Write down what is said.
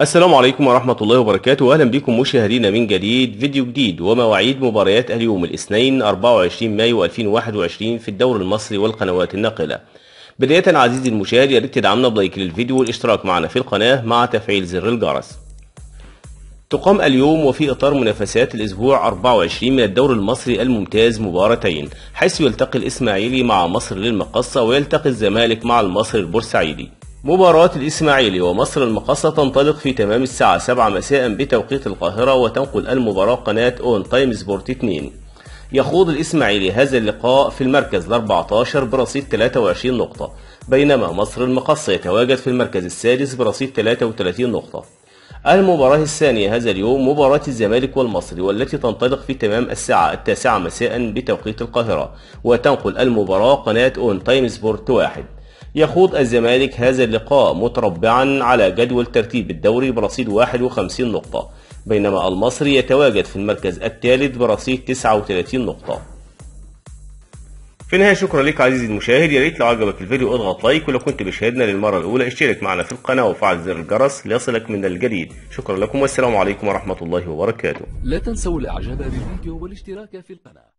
السلام عليكم ورحمة الله وبركاته أهلا بكم مشاهدينا من جديد فيديو جديد ومواعيد مباريات اليوم الاثنين 24 مايو 2021 في الدوري المصري والقنوات الناقلة بداية عزيزي المشاهد يا ريت تدعمنا بلايك للفيديو والاشتراك معنا في القناة مع تفعيل زر الجرس تقام اليوم وفي إطار منافسات الأسبوع 24 من الدوري المصري الممتاز مباراتين حيث يلتقي الإسماعيلي مع مصر للمقصة ويلتقي الزمالك مع المصري البورسعيدي مباراة الإسماعيلي ومصر المقاصة تنطلق في تمام الساعة 7 مساء بتوقيت القاهرة وتنقل المباراة قناة أون تايم سبورت 2 يخوض الإسماعيلي هذا اللقاء في المركز 14 برصيد 23 نقطة بينما مصر المقاصة يتواجد في المركز السادس برصيد 33 نقطة المباراة الثانية هذا اليوم مباراة الزمالك والمصري والتي تنطلق في تمام الساعة التاسعة مساء بتوقيت القاهرة وتنقل المباراة قناة أون تايم سبورت واحد يخوض الزمالك هذا اللقاء متربعا على جدول ترتيب الدوري برصيد 51 نقطة بينما المصري يتواجد في المركز الثالث برصيد 39 نقطة في النهاية شكرا لك عزيزي المشاهد يا ريت لو عجبك الفيديو اضغط لايك ولو كنت مشاهدنا للمرة الأولى اشترك معنا في القناة وفعل زر الجرس ليصلك من الجديد شكرا لكم والسلام عليكم ورحمة الله وبركاته لا تنسوا الاعجاب بالفيديو والاشتراك في القناة